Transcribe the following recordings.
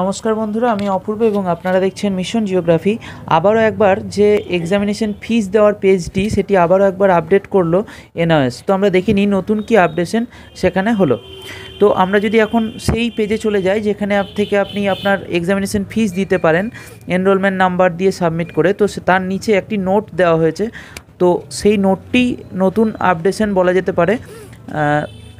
নমস্কার বন্ধুরা আমি অপূর্ব এবং আপনারা দেখছেন মিশন জিওগ্রাফি আবারও একবার যে এক্সামিনেশন ফিস দেওয়ার পেজটি সেটি আবারও একবার আপডেট করলো এনআইএস তো আমরা দেখিনি নতুন কি আপডেশন সেখানে হলো তো আমরা যদি এখন সেই পেজে চলে যাই যেখানে থেকে আপনি আপনার এক্সামিনেশন ফিস দিতে পারেন এনরোলমেন্ট নাম্বার দিয়ে সাবমিট করে তো তার নিচে একটি নোট দেওয়া হয়েছে তো সেই নোটটি নতুন আপডেশন বলা যেতে পারে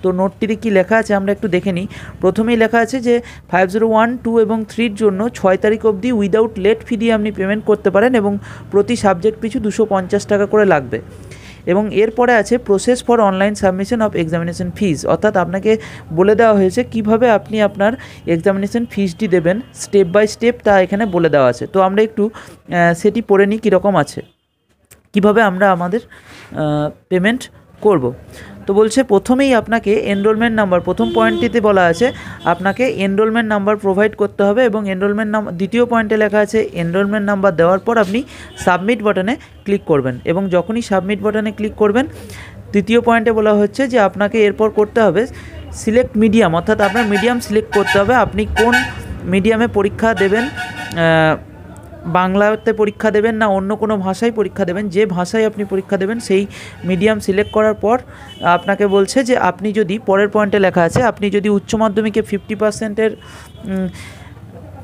তো নোটটিতে কি লেখা আছে আমরা একটু দেখে নিই প্রথমেই লেখা আছে যে ফাইভ জিরো ওয়ান টু এবং থ্রির জন্য ছয় তারিখ অবধি উইদাউট লেট ফি দিয়ে আপনি পেমেন্ট করতে পারেন এবং প্রতি সাবজেক্ট পিছু দুশো পঞ্চাশ টাকা করে লাগবে এবং এরপরে আছে process for online submission of examination fees অর্থাৎ আপনাকে বলে দেওয়া হয়েছে কিভাবে আপনি আপনার এক্সামিনেশন ফিজটি দেবেন স্টেপ বাই স্টেপ তা এখানে বলে দেওয়া আছে তো আমরা একটু সেটি পড়ে নিই কীরকম আছে কিভাবে আমরা আমাদের পেমেন্ট করব। তো বলছে প্রথমেই আপনাকে এনরোলমেন্ট নাম্বার প্রথম পয়েন্টটিতে বলা আছে আপনাকে এনরোলমেন্ট নাম্বার প্রোভাইড করতে হবে এবং এনরোলমেন্ট নাম দ্বিতীয় পয়েন্টে লেখা আছে এনরোলমেন্ট নাম্বার দেওয়ার পর আপনি সাবমিট বাটনে ক্লিক করবেন এবং যখনই সাবমিট বাটনে ক্লিক করবেন তৃতীয় পয়েন্টে বলা হচ্ছে যে আপনাকে এরপর করতে হবে সিলেক্ট মিডিয়াম অর্থাৎ আপনার মিডিয়াম সিলেক্ট করতে হবে আপনি কোন মিডিয়ামে পরীক্ষা দেবেন বাংলাতে পরীক্ষা দেবেন না অন্য কোনো ভাষায় পরীক্ষা দেবেন যে ভাষায় আপনি পরীক্ষা দেবেন সেই মিডিয়াম সিলেক্ট করার পর আপনাকে বলছে যে আপনি যদি পরের পয়েন্টে লেখা আছে আপনি যদি উচ্চ মাধ্যমিকে ফিফটি পার্সেন্টের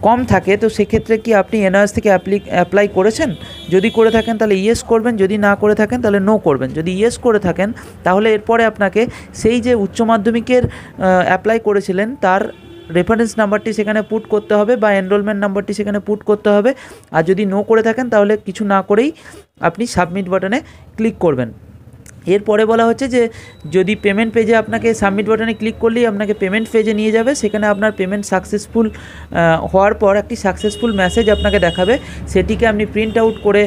কম থাকে তো সেক্ষেত্রে কি আপনি এনআরএস থেকে অ্যাপ্লি অ্যাপ্লাই করেছেন যদি করে থাকেন তাহলে ইয়েস করবেন যদি না করে থাকেন তাহলে নো করবেন যদি ইয়েস করে থাকেন তাহলে এরপরে আপনাকে সেই যে উচ্চ মাধ্যমিকের অ্যাপ্লাই করেছিলেন তার রেফারেন্স নাম্বারটি সেখানে পুট করতে হবে বা এনরোলমেন্ট নাম্বারটি সেখানে পুট করতে হবে আর যদি নো করে থাকেন তাহলে কিছু না করেই আপনি সাবমিট বাটনে ক্লিক করবেন এরপরে বলা হচ্ছে যে যদি পেমেন্ট পেজে আপনাকে সাবমিট বাটনে ক্লিক করলেই আপনাকে পেমেন্ট পেজে নিয়ে যাবে সেখানে আপনার পেমেন্ট সাকসেসফুল হওয়ার পর একটি সাকসেসফুল মেসেজ আপনাকে দেখাবে সেটিকে আপনি প্রিন্ট আউট করে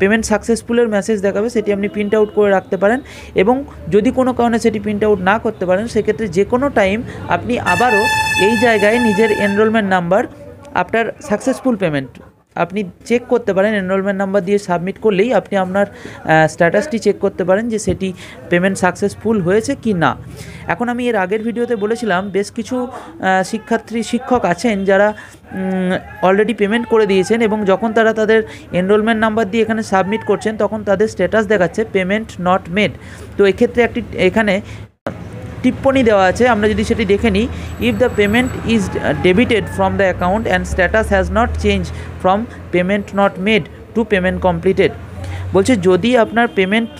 পেমেন্ট সাকসেসফুলের মেসেজ দেখাবে সেটি আপনি প্রিন্ট আউট করে রাখতে পারেন এবং যদি কোনো কারণে সেটি প্রিন্ট আউট না করতে পারেন সেক্ষেত্রে যে কোনো টাইম আপনি আবারও এই জায়গায় নিজের enrolment number after successful payment আপনি চেক করতে পারেন এনরোলমেন্ট নাম্বার দিয়ে সাবমিট করলেই আপনি আপনার স্ট্যাটাসটি চেক করতে পারেন যে সেটি পেমেন্ট সাকসেসফুল হয়েছে কি না এখন আমি এর আগের ভিডিওতে বলেছিলাম বেশ কিছু শিক্ষার্থী শিক্ষক আছেন যারা অলরেডি পেমেন্ট করে দিয়েছেন এবং যখন তারা তাদের এনরোলমেন্ট নাম্বার দিয়ে এখানে সাবমিট করছেন তখন তাদের স্ট্যাটাস দেখাচ্ছে পেমেন্ট নট মেড তো এক্ষেত্রে একটি এখানে টিপ্পনি দেওয়া আছে আমরা যদি সেটি দেখে নিই if the payment is debited from the account and status has not change from payment not made to payment completed বলছে যদি আপনার পেমেন্ট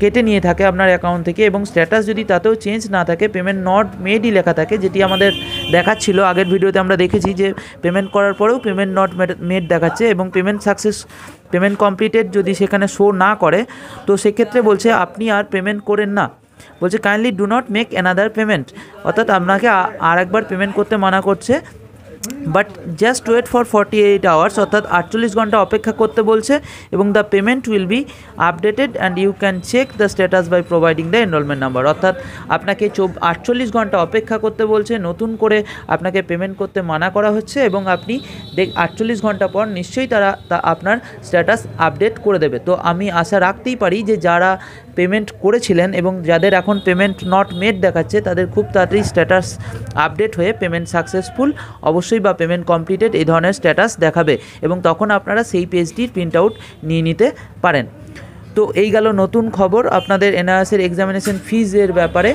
কেটে নিয়ে থাকে আপনার অ্যাকাউন্ট থেকে এবং স্ট্যাটাস যদি তাতেও চেঞ্জ না থাকে পেমেন্ট নট মেডই লেখা থাকে যেটি আমাদের দেখাচ্ছিল আগের ভিডিওতে আমরা দেখেছি যে পেমেন্ট করার পরেও পেমেন্ট নট মেড দেখাচ্ছে এবং পেমেন্ট সাকসেস পেমেন্ট কমপ্লিটেড যদি সেখানে শো না করে তো সেক্ষেত্রে বলছে আপনি আর পেমেন্ট করেন না বলছে kindly do not make another payment অর্থাৎ আপনাকে আর একবার পেমেন্ট করতে মানা করছে but just wait for forty eight hours অর্থাৎ আটচল্লিশ ঘন্টা অপেক্ষা করতে বলছে এবং the payment will be updated and you can check the status by providing the enrolment number অর্থাৎ আপনাকে আটচল্লিশ ঘন্টা অপেক্ষা করতে বলছে নতুন করে আপনাকে পেমেন্ট করতে মানা করা হচ্ছে এবং আপনি দেখ আটচল্লিশ ঘন্টা পর নিশ্চয়ই তারা তা আপনার স্ট্যাটাস আপডেট করে দেবে তো আমি আশা রাখতেই পারি যে যারা পেমেন্ট করেছিলেন এবং যাদের এখন পেমেন্ট নট মেড দেখাচ্ছে তাদের খুব তাড়াতাড়ি স্ট্যাটাস আপডেট হয়ে পেমেন্ট সাকসেসফুল অবশ্যই অবশ্যই বা পেমেন্ট কমপ্লিটেড এই ধরনের স্ট্যাটাস দেখাবে এবং তখন আপনারা সেই পেজটির প্রিন্ট আউট নিয়ে নিতে পারেন তো এই গেল নতুন খবর আপনাদের এনআরএসের এক্সামিনেশন ফিজের ব্যাপারে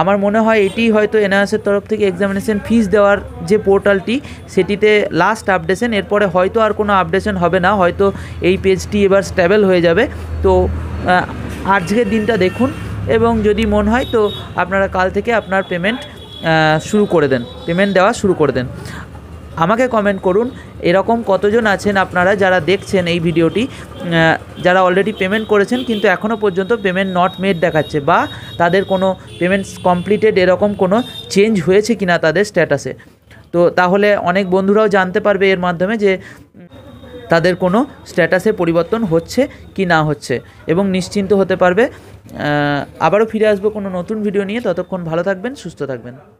আমার মনে হয় এটি হয়তো এনআরএসের তরফ থেকে এক্সামিনেশন ফিজ দেওয়ার যে পোর্টালটি সেটিতে লাস্ট আপডেশন এরপরে হয়তো আর কোনো আপডেশন হবে না হয়তো এই পেজটি এবার স্ট্যাবেল হয়ে যাবে তো আজকের দিনটা দেখুন এবং যদি মন হয় তো আপনারা কাল থেকে আপনার পেমেন্ট শুরু করে দেন পেমেন্ট দেওয়া শুরু করে দেন আমাকে কমেন্ট করুন এরকম কতজন আছেন আপনারা যারা দেখছেন এই ভিডিওটি যারা অলরেডি পেমেন্ট করেছেন কিন্তু এখনও পর্যন্ত পেমেন্ট নট মেড দেখাচ্ছে বা তাদের কোনো পেমেন্টস কমপ্লিটেড এরকম কোনো চেঞ্জ হয়েছে কিনা তাদের স্ট্যাটাসে তো তাহলে অনেক বন্ধুরাও জানতে পারবে এর মাধ্যমে যে তাদের কোনো স্ট্যাটাসে পরিবর্তন হচ্ছে কি না হচ্ছে এবং নিশ্চিন্ত হতে পারবে আবারও ফিরে আসবো কোনো নতুন ভিডিও নিয়ে ততক্ষণ ভালো থাকবেন সুস্থ থাকবেন